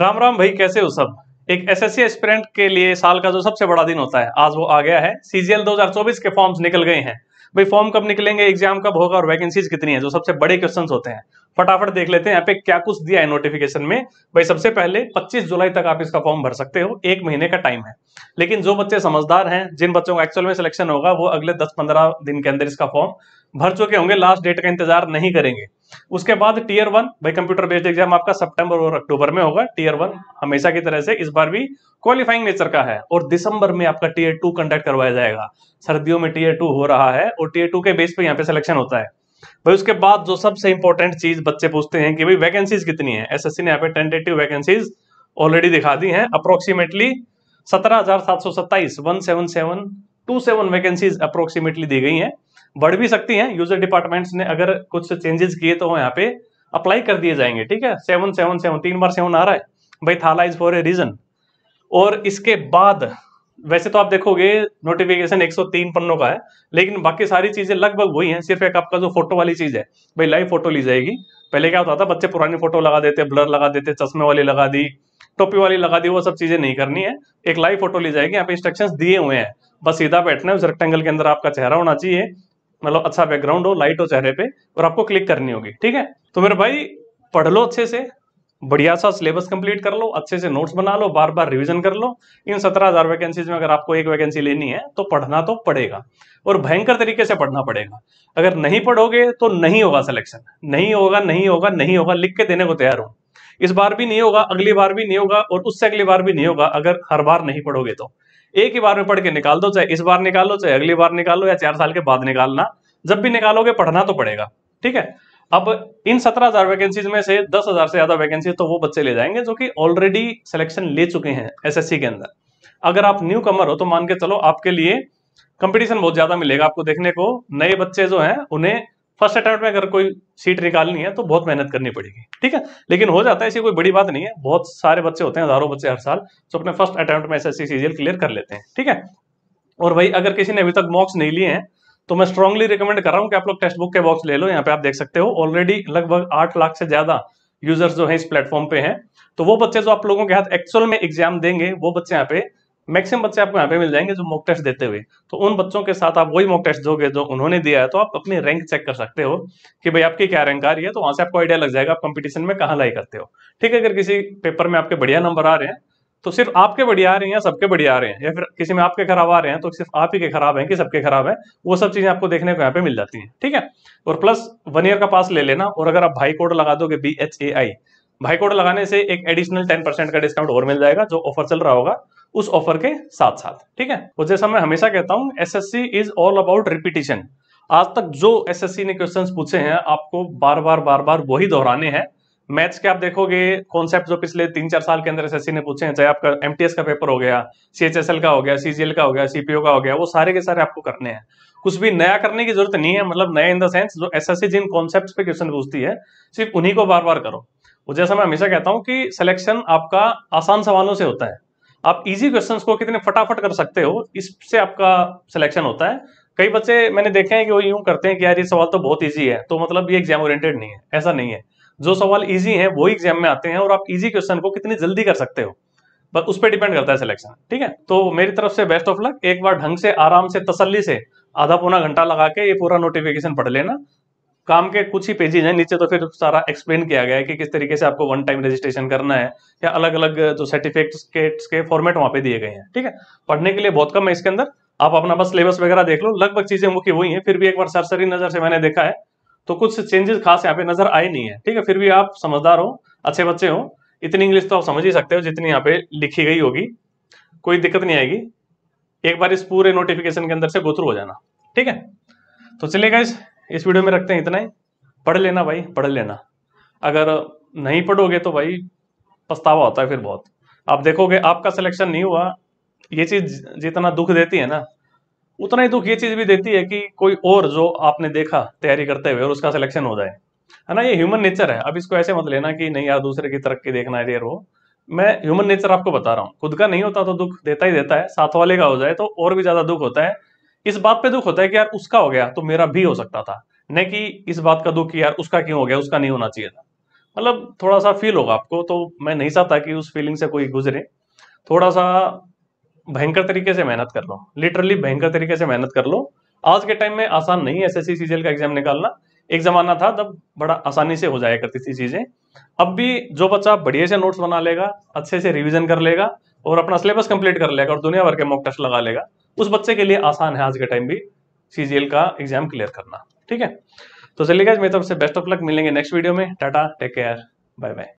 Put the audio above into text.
राम राम भाई कैसे हो सब एक एसएससी एस्पिरेंट के लिए साल का जो सबसे बड़ा दिन होता है आज वो आ गया है सीजीएल 2024 के फॉर्म्स निकल गए हैं भाई फॉर्म कब निकलेंगे एग्जाम कब होगा और वैकेंसीज कितनी है जो सबसे बड़े क्वेश्चंस होते हैं फटाफट देख लेते हैं यहाँ पे क्या कुछ दिया है नोटिफिकेशन में भाई सबसे पहले 25 जुलाई तक आप इसका फॉर्म भर सकते हो एक महीने का टाइम है लेकिन जो बच्चे समझदार हैं जिन बच्चों का एक्चुअल में सिलेक्शन होगा वो अगले 10-15 दिन के अंदर इसका फॉर्म भर चुके होंगे लास्ट डेट का इंतजार नहीं करेंगे उसके बाद टीयर वन भाई कंप्यूटर बेस्ड एग्जाम आपका सितंबर और अक्टूबर में होगा टीयर वन हमेशा की तरह से इस बार भी क्वालिफाइंग नेचर का है और दिसंबर में आपका टीयर टू कंडक्ट करवाया जाएगा सर्दियों में टीयर टू हो रहा है और टीयर टू के बेस पे यहाँ पे सिलेक्शन होता है भाई उसके बाद जो सबसे इंपॉर्टेंट चीज बच्चे पूछते हैं कि भाई वैकेंसीज कितनी है एस ने यहाँ पे टेंटेटिव वैकेंसीज ऑलरेडी दिखा दी है अप्रोक्सीमेटली सत्रह हजार सात सौ सत्ताईस one seven seven two seven vacancies approximately दी गई है बढ़ भी सकती हैं यूजर डिपार्टमेंट्स ने अगर कुछ चेंजेस किए तो यहाँ पे अप्लाई कर दिए जाएंगे ठीक है सेवन सेवन सेवन तीन बार सेवन आ रहा है भाई थाला इज फॉर ए रीजन और इसके बाद वैसे तो आप देखोगे नोटिफिकेशन 103 पन्नों का है लेकिन बाकी सारी चीजें लगभग वही हैं सिर्फ एक आपका जो फोटो वाली चीज है भाई लाइव फोटो ली जाएगी पहले क्या होता था बच्चे पुरानी फोटो लगा देते ब्लर लगा देते चश्मे वाली लगा दी टोपी वाली लगा दी वो सब चीजें नहीं करनी है एक लाइव फोटो ली जाएगी यहाँ पे इंस्ट्रक्शंस दिए हुए हैं बस सीधा बैठना है उस रेक्टेंगल के अंदर आपका चेहरा होना चाहिए मतलब अच्छा बैकग्राउंड हो लाइट हो चेहरे पे और आपको क्लिक करनी होगी ठीक है तो मेरे भाई पढ़ लो अच्छे से बढ़िया सा सिलेबस कंप्लीट कर लो अच्छे से नोट्स बना लो बार बार रिवीजन कर लो इन सत्रह हजार वैकेंसीज में अगर आपको एक वैकेंसी लेनी है तो पढ़ना तो पड़ेगा और भयंकर तरीके से पढ़ना पड़ेगा अगर नहीं पढ़ोगे तो नहीं होगा सिलेक्शन नहीं होगा नहीं होगा नहीं होगा लिख के देने को तैयार हो इस बार भी नहीं होगा अगली बार भी नहीं होगा और उससे अगली बार भी नहीं होगा अगर हर बार नहीं पढ़ोगे तो एक ही बार में पढ़ के निकाल दो चाहे इस बार निकालो चाहे अगली बार निकालो या चार साल के बाद निकालना जब भी निकालोगे पढ़ना तो पड़ेगा ठीक है अब इन सत्रह हजार वैकेंसीज में से दस हजार से ज्यादा वैकेंसी तो वो बच्चे ले जाएंगे जो कि ऑलरेडी सिलेक्शन ले चुके हैं एसएससी के अंदर अगर आप न्यू कमर हो तो मान के चलो आपके लिए कंपटीशन बहुत ज्यादा मिलेगा आपको देखने को नए बच्चे जो हैं उन्हें फर्स्ट अटैम्प्ट में अगर कोई सीट निकालनी है तो बहुत मेहनत करनी पड़ेगी ठीक है लेकिन हो जाता है ऐसी कोई बड़ी बात नहीं है बहुत सारे बच्चे होते हैं हजारों बच्चे हर साल तो अपने फर्स्ट अटैम्प्ट में एस एस क्लियर कर लेते हैं ठीक है और वही अगर किसी ने अभी तक मॉक्स नहीं लिए हैं तो मैं स्ट्रांगली रिकमेंड कर रहा हूँ कि आप लोग टेक्स्ट बुक के बॉक्स ले लो यहाँ पे आप देख सकते हो ऑलरेडी लगभग आठ लाख से ज्यादा यूजर्स जो है इस प्लेटफॉर्म पे हैं तो वो बच्चे जो आप लोगों के हाथ एक्चुअल में एग्जाम देंगे वो बच्चे यहाँ पे मैक्सिमम बच्चे आपको यहाँ पे मिल जाएंगे जो मॉक टेस्ट देते हुए तो उन बच्चों के साथ आप वही मॉक टेस्ट दोगे जो उन्होंने दिया है तो आप अपनी रैंक चेक कर सकते हो कि भाई आपकी क्या रैंक आ रही है तो वहां से आपको आइडिया लग जाएगा आप कंपटीशन में कहाँ लाई करते हो ठीक है अगर किसी पेपर में आपके बढ़िया नंबर आ रहे हैं तो सिर्फ आपके बढ़िया आ रहे हैं या सबके बढ़िया आ रहे हैं या फिर किसी में आपके खराब आ रहे हैं तो सिर्फ आप ही के खराब हैं कि सबके खराब हैं वो सब चीजें आपको देखने को यहाँ पे मिल जाती हैं ठीक है और प्लस वन ईयर का पास ले लेना और अगर आप भाई कोड लगा दोगे बी एच ए आई भाई कोड लगाने से एक एडिशनल टेन परसेंट का डिस्काउंट और मिल जाएगा जो ऑफर चल रहा होगा उस ऑफर के साथ साथ ठीक है और जैसा मैं हमेशा कहता हूँ S is all about repetition आज तक जो एसएससी ने क्वेश्चंस पूछे हैं आपको बार बार बार बार वही दोहराने हैं मैथ्स के आप देखोगे कॉन्सेप्ट जो पिछले तीन चार साल के अंदर एसएससी ने पूछे हैं चाहे आपका एमटीएस का पेपर हो गया सीएचएसएल का हो गया सीजीएल का हो गया सीपीओ का हो गया वो सारे के सारे आपको करने हैं कुछ भी नया करने की जरूरत नहीं है मतलब नया इन द सेंस जो एसएससी जिन कॉन्सेप्ट पे क्वेश्चन पूछती है सिर्फ उन्हीं को बार बार करो जैसा मैं हमेशा कहता हूँ कि सिलेक्शन आपका आसान सवालों से होता है आप इजी क्वेश्चंस को कितने फटाफट कर सकते हो इससे आपका सिलेक्शन होता है कई बच्चे मैंने देखे हैं कि वो यूं करते हैं कि यार ये सवाल तो बहुत ईजी है तो मतलब ये एग्जाम ओरिएंटेड नहीं है ऐसा नहीं है जो सवाल ईजी है वो एग्जाम में आते हैं और आप इजी क्वेश्चन को कितनी जल्दी कर सकते हो बस उस पर डिपेंड करता है सिलेक्शन ठीक है तो मेरी तरफ से बेस्ट ऑफ लक एक बार ढंग से आराम से तसल्ली से आधा पौना घंटा लगा के ये पूरा नोटिफिकेशन पढ़ लेना काम के कुछ ही पेजेज हैं नीचे तो फिर सारा एक्सप्लेन किया गया है कि किस तरीके से आपको वन टाइम रजिस्ट्रेशन करना है या अलग अलग जो सर्टिफिकेट के फॉर्मेट वहां पे दिए गए हैं ठीक है पढ़ने के लिए बहुत कम है इसके अंदर आप अपना बस सिलेबस वगैरह देख लो लगभग चीजें मुख्य वही है फिर भी एक बार सरसरी नजर से मैंने देखा है तो कुछ चेंजेस खास यहाँ पे नजर आए नहीं है ठीक है फिर भी आप समझदार हो अच्छे बच्चे हो इतनी इंग्लिश तो आप समझ ही सकते हो जितनी यहाँ पे लिखी गई होगी कोई दिक्कत नहीं आएगी एक बार इस पूरे नोटिफिकेशन के अंदर से गोत्रू हो जाना ठीक है तो चलिए गाइज इस वीडियो में रखते हैं इतना ही पढ़ लेना भाई पढ़ लेना अगर नहीं पढ़ोगे तो भाई पछतावा होता है फिर बहुत आप देखोगे आपका सिलेक्शन नहीं हुआ ये चीज जितना दुख देती है ना उतना ही दुख ये चीज भी देती है कि कोई और जो आपने देखा तैयारी करते हुए और उसका सिलेक्शन हो जाए है ना ये ह्यूमन नेचर है अब इसको ऐसे मत लेना कि नहीं यार दूसरे की तरक्की देखना है ये वो मैं ह्यूमन नेचर आपको बता रहा हूँ खुद का नहीं होता तो दुख देता ही देता है साथ वाले का हो जाए तो और भी ज्यादा दुख होता है इस बात पे दुख होता है कि यार उसका हो गया तो मेरा भी हो सकता था न कि इस बात का दुख कि यार उसका क्यों हो गया उसका नहीं होना चाहिए था मतलब थोड़ा सा फील होगा आपको तो मैं नहीं चाहता कि उस फीलिंग से कोई गुजरे थोड़ा सा भयंकर तरीके से मेहनत कर लो लिटरली भयंकर तरीके से मेहनत कर लो आज के टाइम में आसान नहीं है एस एस का एग्जाम निकालना एक जमाना था तब बड़ा आसानी से हो जाया करती थी चीजें अब भी जो बच्चा बढ़िया से नोट्स बना लेगा अच्छे से रिविजन कर लेगा और अपना सिलेबस कंप्लीट कर लेगा और दुनिया भर के मॉक टेस्ट लगा लेगा उस बच्चे के लिए आसान है आज के टाइम भी सीजीएल का एग्जाम क्लियर करना ठीक है तो चलिएगा मेरी तरफ से बेस्ट ऑफ लक मिलेंगे नेक्स्ट वीडियो में tata take care bye bye